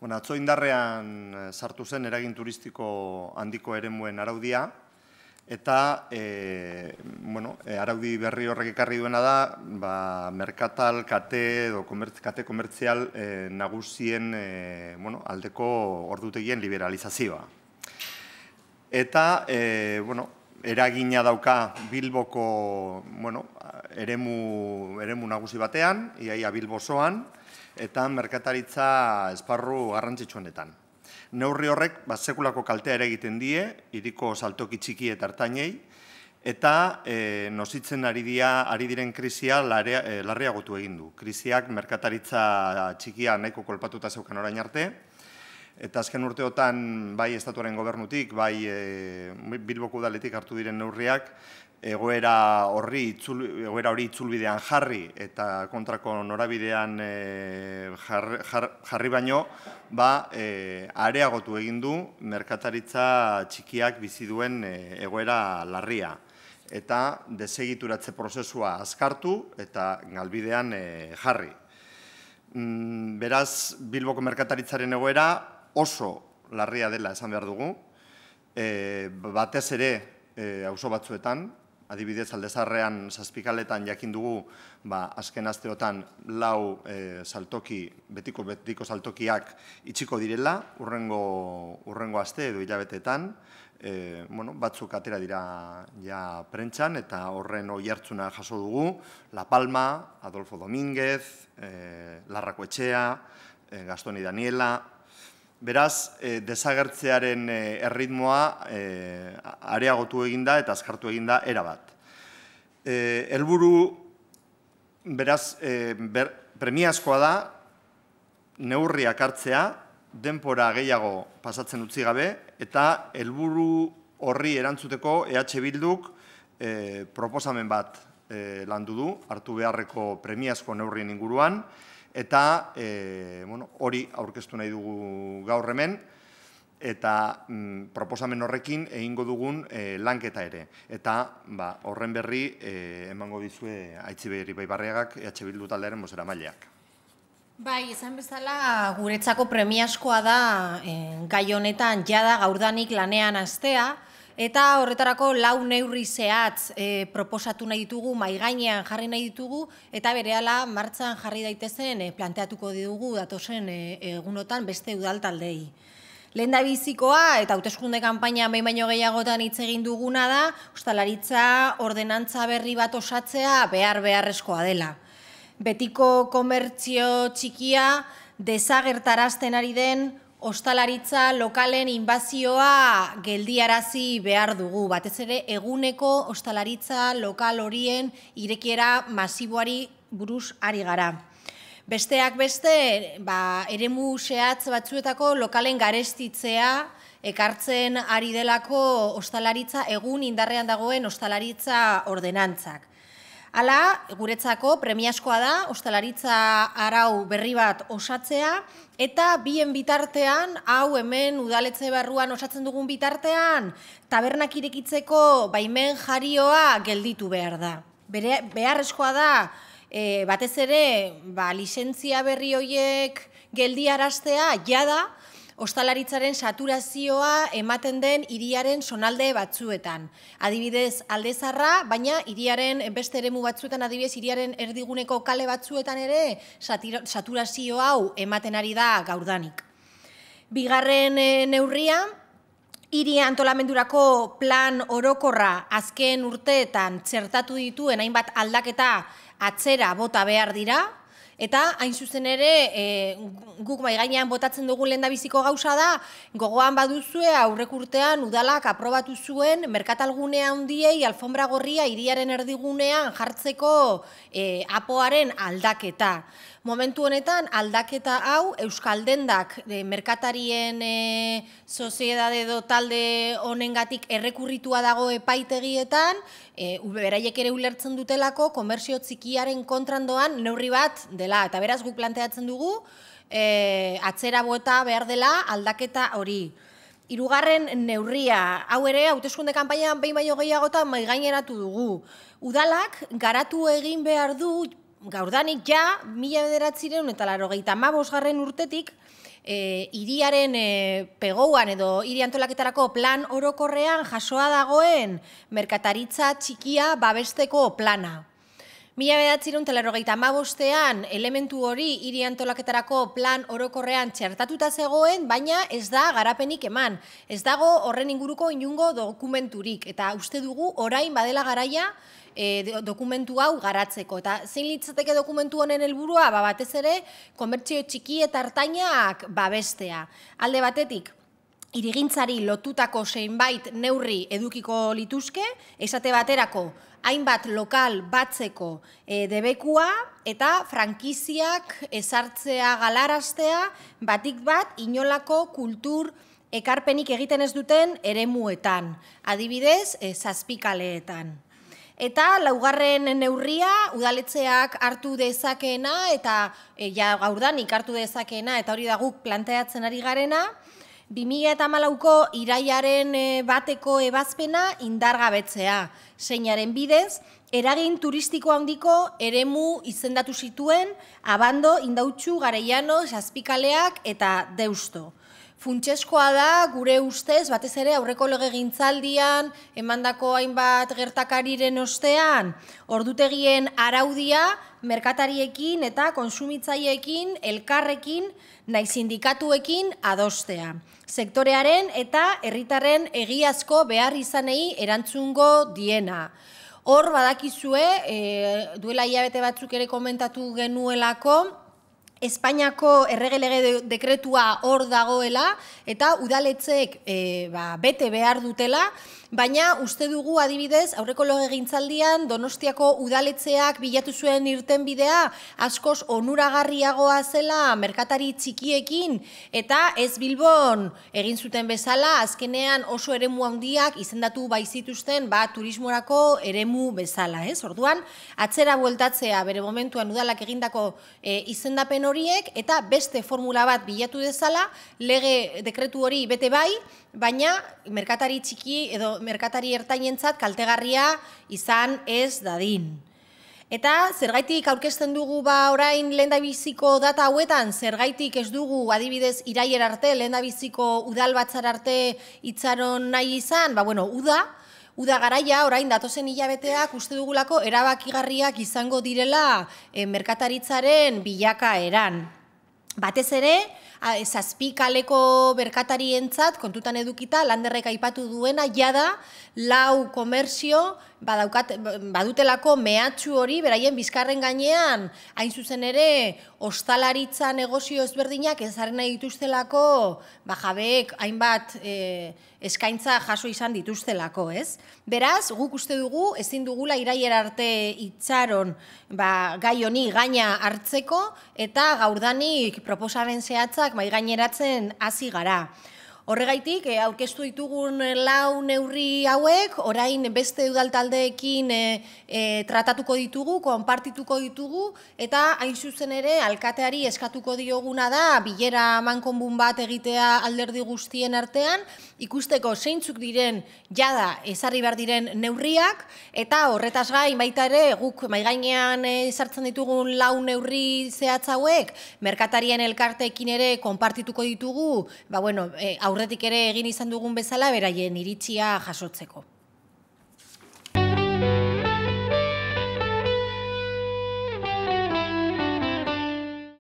Bueno, atzo indarrean eh, sartu zen eragin turistiko handiko eremuen araudia, eta eh, bueno, eh, araudi berri horrek ekarri duena da, ba, merkatal, kate edo komertz, kate komertzial nagusien bueno, aldeko ordutegien liberalizazioa. Eta, bueno, eragina dauka Bilboko, bueno, eremu, eremu nagusi batean, iaia Bilbo eta merkataritza esparru garrantzitsuenetan. Neurri horrek bat sekulako kaltea ere egiten die, iriko saltoki txiki eta hartainei, eta e, nozitzen ari, dia, ari diren krisia e, larriagotu egin du. Krisiak merkataritza txikia nahiko kolpatuta zeukan orain arte, Eta azken urteotan, bai estatuaren gobernutik, bai e, udaletik hartu diren neurriak, egoera horri itzul, egoera hori itzulbidean jarri eta kontrako norabidean eh, jarri baino ba eh, areagotu egin du merkataritza txikiak bizi duen eh, egoera larria eta desegituratze prozesua azkartu eta galbidean jarri mm, beraz bilboko merkataritzaren egoera oso larria dela esan behar dugu batez ere E, auzo batzuetan, adibidez aldezarrean zazpikaletan jakin dugu ba, azken asteotan lau e, saltoki, betiko betiko saltokiak itxiko direla, urrengo, urrengo aste edo hilabetetan, e, eh, bueno, batzuk atera dira ja prentxan eta horren oi hartzuna jaso dugu, La Palma, Adolfo Domínguez, e, eh, Larrakoetxea, Gastoni Daniela, Beraz, e, desagertzearen eh, erritmoa e, areagotu eginda eta azkartu eginda erabat. E, elburu, beraz, e, premiazkoa da, neurriak hartzea, denpora gehiago pasatzen utzi gabe, eta helburu horri erantzuteko e EH Bilduk e, proposamen bat e, landu du, hartu beharreko premiazko neurrien inguruan, eta eh, hori aurkeztu nahi dugu gaur hemen, eta mm, proposamen horrekin egingo dugun eh, lanketa ere. Eta ba, horren berri eh, emango dizue haitzi bai baibarriagak EH Bildu taldearen bozera maileak. Bai, izan bezala guretzako premiazkoa da gai honetan jada gaurdanik lanean astea, Eta horretarako lau neurri zehatz eh, proposatu nahi ditugu, maigainean jarri nahi ditugu, eta bereala martzan jarri daitezen e, planteatuko ditugu datosen eh, egunotan beste udaltaldei. Lehen da bizikoa, eta hauteskunde kanpaina baino gehiagotan hitz egin duguna da, ustalaritza ordenantza berri bat osatzea behar beharrezkoa dela. Betiko komertzio txikia, dezagertarazten ari den, Ostalaritza lokalen inbazioa geldiarazi behar dugu, batez ere eguneko ostalaritza lokal horien irekiera masiboari buruz ari gara. Besteak beste, ba, eremu sehatz batzuetako lokalen garestitzea ekartzen ari delako ostalaritza egun indarrean dagoen ostalaritza ordenantzak. Hala, guretzako premiazkoa da, ostalaritza arau berri bat osatzea, eta bien bitartean, hau hemen udaletze barruan osatzen dugun bitartean, tabernak irekitzeko baimen jarioa gelditu behar da. Bere, beharrezkoa da, e, batez ere, ba, lizentzia berri hoiek geldi arastea, jada, ostalaritzaren saturazioa ematen den hiriaren sonalde batzuetan. Adibidez, aldezarra, baina hiriaren beste eremu batzuetan, adibidez, hiriaren erdiguneko kale batzuetan ere, saturazio hau ematen ari da gaurdanik. Bigarren eh, neurria, Iri antolamendurako plan orokorra azken urteetan txertatu dituen hainbat aldaketa atzera bota behar dira, Eta hain zuzen ere, e, guk bai gainean botatzen dugu lenda biziko gauza da, gogoan baduzue aurrek urtean udalak aprobatu zuen merkatalgunea handiei alfombra gorria hiriaren erdigunean jartzeko e, apoaren aldaketa. Momentu honetan aldaketa hau euskaldendak Dendak, merkatarien e, eh, sozietate edo talde honengatik errekurritua dago epaitegietan, eh beraiek ere ulertzen dutelako komerzio txikiaren kontrandoan neurri bat dela eta beraz guk planteatzen dugu e, atzera bota behar dela aldaketa hori. Hirugarren neurria, hau ere hauteskunde kanpaina behin baino gehiagota, maigaineratu dugu. Udalak garatu egin behar du gaurdanik ja, mila bederatzireun eta laro gehieta garren urtetik, e, iriaren e, pegouan edo iri antolaketarako plan orokorrean jasoa dagoen merkataritza txikia babesteko plana. Mila bedatzerun telarrogeita amabostean elementu hori hiri antolaketarako plan orokorrean txertatuta zegoen, baina ez da garapenik eman. Ez dago horren inguruko inungo dokumenturik. Eta uste dugu orain badela garaia e, dokumentu hau garatzeko. Eta zein litzateke dokumentu honen helburua ba batez ere, komertzio txiki eta hartainak babestea. Alde batetik, irigintzari lotutako zeinbait neurri edukiko lituzke, esate baterako hainbat lokal batzeko e, debekua eta frankiziak ezartzea galaraztea batik bat inolako kultur ekarpenik egiten ez duten eremuetan, adibidez, e, zazpikaleetan. Eta laugarren neurria udaletzeak hartu dezakeena eta e, ja gaurdanik hartu dezakeena eta hori da guk planteatzen ari garena, 2000 eta malauko iraiaren eh, bateko ebazpena indargabetzea. Seinaren bidez, eragin turistiko handiko eremu izendatu zituen abando indautxu gareiano, jazpikaleak eta deusto funtseskoa da gure ustez batez ere aurreko legegintzaldian emandako hainbat gertakariren ostean ordutegien araudia merkatariekin eta konsumitzaiekin, elkarrekin nahi sindikatuekin adostea. Sektorearen eta herritarren egiazko behar izanei erantzungo diena. Hor badakizue, eh, duela hilabete batzuk ere komentatu genuelako, Espainiako erregelege dekretua hor dagoela eta udaletzek e, ba, bete behar dutela, baina uste dugu adibidez aurreko gintzaldian Donostiako udaletzeak bilatu zuen irten bidea askoz onuragarriagoa zela merkatari txikiekin eta ez Bilbon egin zuten bezala azkenean oso eremu handiak izendatu baizituzten ba, turismorako eremu bezala. Ez? Orduan, atzera bueltatzea bere momentuan udalak egindako e, izendapen horiek eta beste formula bat bilatu dezala lege dekretu hori bete bai, baina merkatari txiki edo merkatari ertainentzat kaltegarria izan ez dadin. Eta zergaitik aurkezten dugu ba orain lehendabiziko data hauetan zergaitik ez dugu adibidez iraier arte lehendabiziko udalbatzar arte itzaron nahi izan, ba bueno, uda, Uda garaia, orain datozen hilabeteak uste dugulako erabakigarriak izango direla eh, merkataritzaren bilaka eran. Batez ere, Eh, zazpikaleko berkatarientzat kontutan edukita landerrek aipatu duena jada lau komerzio, badutelako mehatxu hori beraien bizkarren gainean hain zuzen ere ostalaritza negozio ezberdinak ezarena dituztelako ba, hainbat eh, eskaintza jaso izan dituztelako, ez? Beraz, guk uste dugu, ezin dugula iraier arte itxaron ba, gai honi gaina hartzeko eta gaurdanik proposaren zehatza gauzak, gaineratzen hasi gara. Horregaitik, e, aurkeztu ditugun eh, lau neurri hauek, orain beste udaltaldeekin e, eh, tratatuko ditugu, konpartituko ditugu, eta hain zuzen ere, alkateari eskatuko dioguna da, bilera mankonbun bat egitea alderdi guztien artean, ikusteko zeintzuk diren jada ezarri behar diren neurriak, eta horretaz gain baita ere, guk maigainean sartzen ditugun lau neurri zehatz hauek, merkatarien elkarteekin ere konpartituko ditugu, ba bueno, e, aurretik ere egin izan dugun bezala beraien iritzia jasotzeko.